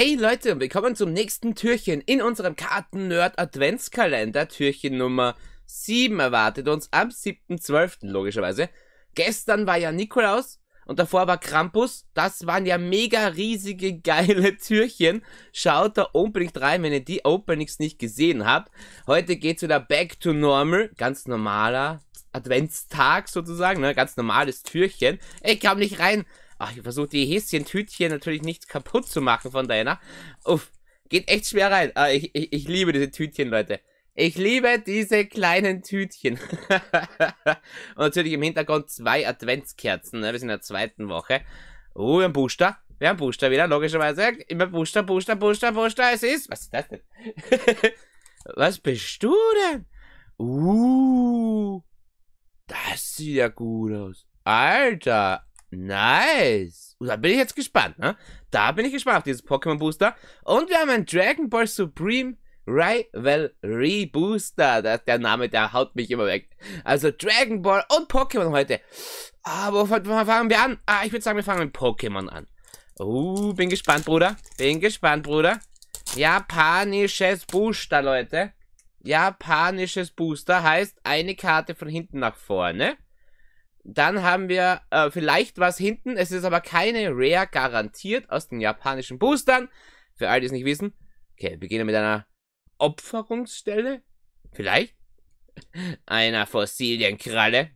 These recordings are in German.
Hey Leute, und willkommen zum nächsten Türchen in unserem Karten-Nerd Adventskalender. Türchen Nummer 7 erwartet uns am 7.12. logischerweise. Gestern war ja Nikolaus und davor war Krampus. Das waren ja mega riesige, geile Türchen. Schaut da unbedingt rein, wenn ihr die Openings nicht gesehen habt. Heute geht's wieder back to normal. Ganz normaler Adventstag sozusagen, ne? Ganz normales Türchen. Ich komm nicht rein. Ach, ich versuche die Häschen-Tütchen natürlich nicht kaputt zu machen von deiner. Uff, geht echt schwer rein. Ah, ich, ich, ich liebe diese Tütchen, Leute. Ich liebe diese kleinen Tütchen. Und natürlich im Hintergrund zwei Adventskerzen. Ne? Wir sind in der zweiten Woche. Oh, wir haben Booster. Wir haben Booster wieder, logischerweise. Immer Booster, Booster, Booster, Booster. Es ist. Was ist das denn? Was bist du denn? Uh. Das sieht ja gut aus. Alter, Nice. Da bin ich jetzt gespannt, ne? Da bin ich gespannt auf dieses Pokémon Booster. Und wir haben einen Dragon Ball Supreme Rivalry Booster. Das, der Name, der haut mich immer weg. Also Dragon Ball und Pokémon heute. Aber ah, fangen wir an? Ah, ich würde sagen, wir fangen mit Pokémon an. Uh, bin gespannt, Bruder. Bin gespannt, Bruder. Japanisches Booster, Leute. Japanisches Booster heißt eine Karte von hinten nach vorne. Dann haben wir äh, vielleicht was hinten. Es ist aber keine Rare garantiert aus den japanischen Boostern. Für all die es nicht wissen. Okay, wir gehen mit einer Opferungsstelle. Vielleicht. Einer Fossilienkralle.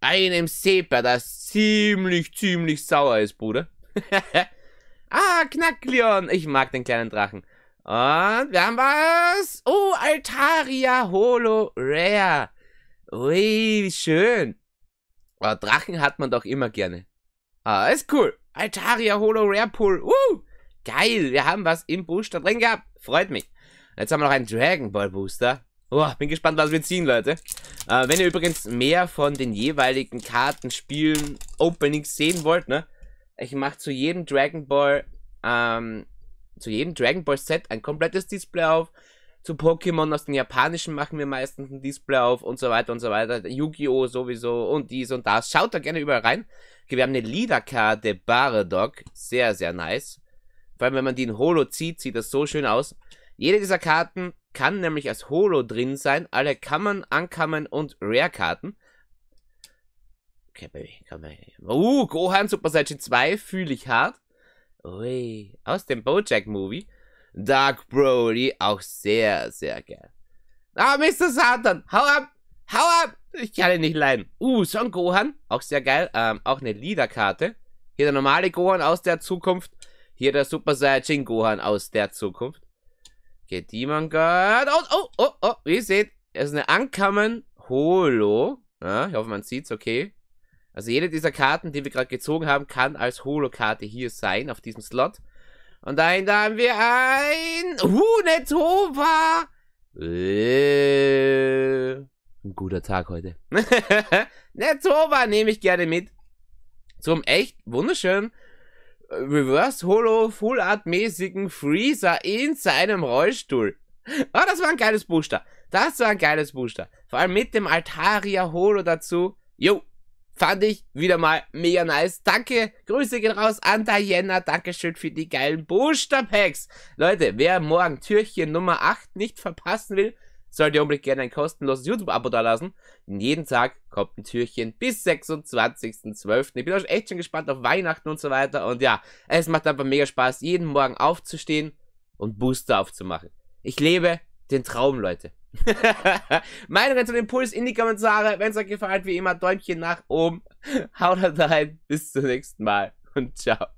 Einem Sepa, das ziemlich, ziemlich sauer ist, Bruder. ah, Knackleon. Ich mag den kleinen Drachen. Und wir haben was. Oh, Altaria Holo Rare. Ui, wie schön. Oh, Drachen hat man doch immer gerne. Ah, ist cool. Altaria Holo Rare Pool. Uh, geil, wir haben was im Booster drin gehabt. Freut mich. Jetzt haben wir noch einen Dragon Ball Booster. Oh, bin gespannt, was wir ziehen, Leute. Äh, wenn ihr übrigens mehr von den jeweiligen Kartenspielen Openings sehen wollt, ne? Ich mache zu jedem Dragon Ball, ähm, zu jedem Dragon Ball Set ein komplettes Display auf zu Pokémon aus den japanischen machen wir meistens ein Display auf und so weiter und so weiter. Yu-Gi-Oh! sowieso und dies und das. Schaut da gerne überall rein. Okay, wir haben eine Liederkarte Baradoc. Sehr, sehr nice. Vor allem, wenn man die in Holo zieht, sieht das so schön aus. Jede dieser Karten kann nämlich als Holo drin sein. Alle Kammern, Ankammern und Rare-Karten. Okay, Baby, komm mal. Uh, Gohan Super Saiyan 2 fühle ich hart. Ui, aus dem Bojack-Movie. Dark Brody auch sehr, sehr gern. Ah, Mr. Satan, hau ab, hau ab, ich kann ihn nicht leiden. Uh, Son Gohan, auch sehr geil, ähm, auch eine Liederkarte. Hier der normale Gohan aus der Zukunft, hier der Super Saiyajin Gohan aus der Zukunft. Geht Demon God, oh, oh, oh, oh, wie ihr seht, es ist eine Ankommen Holo. Ja, ich hoffe, man sieht's, okay. Also jede dieser Karten, die wir gerade gezogen haben, kann als Holo-Karte hier sein, auf diesem Slot. Und dahinter haben wir ein Uh, Netova! Äh. ein guter Tag heute. Netova nehme ich gerne mit. Zum echt wunderschönen äh, Reverse Holo Full Art mäßigen Freezer in seinem Rollstuhl. Oh, das war ein geiles Booster. Das war ein geiles Booster. Vor allem mit dem Altaria Holo dazu. Jo, Fand ich wieder mal mega nice. Danke, Grüße gehen raus an Diana. Dankeschön für die geilen Booster-Packs. Leute, wer morgen Türchen Nummer 8 nicht verpassen will, sollt ihr unbedingt gerne ein kostenloses YouTube-Abo dalassen. Denn jeden Tag kommt ein Türchen bis 26.12. Ich bin auch echt schon gespannt auf Weihnachten und so weiter. Und ja, es macht einfach mega Spaß, jeden Morgen aufzustehen und Booster aufzumachen. Ich lebe den Traum, Leute. Meinungen zum Puls in die Kommentare. Wenn es euch gefallen hat, wie immer, Däumchen nach oben. Haut rein, bis zum nächsten Mal und ciao.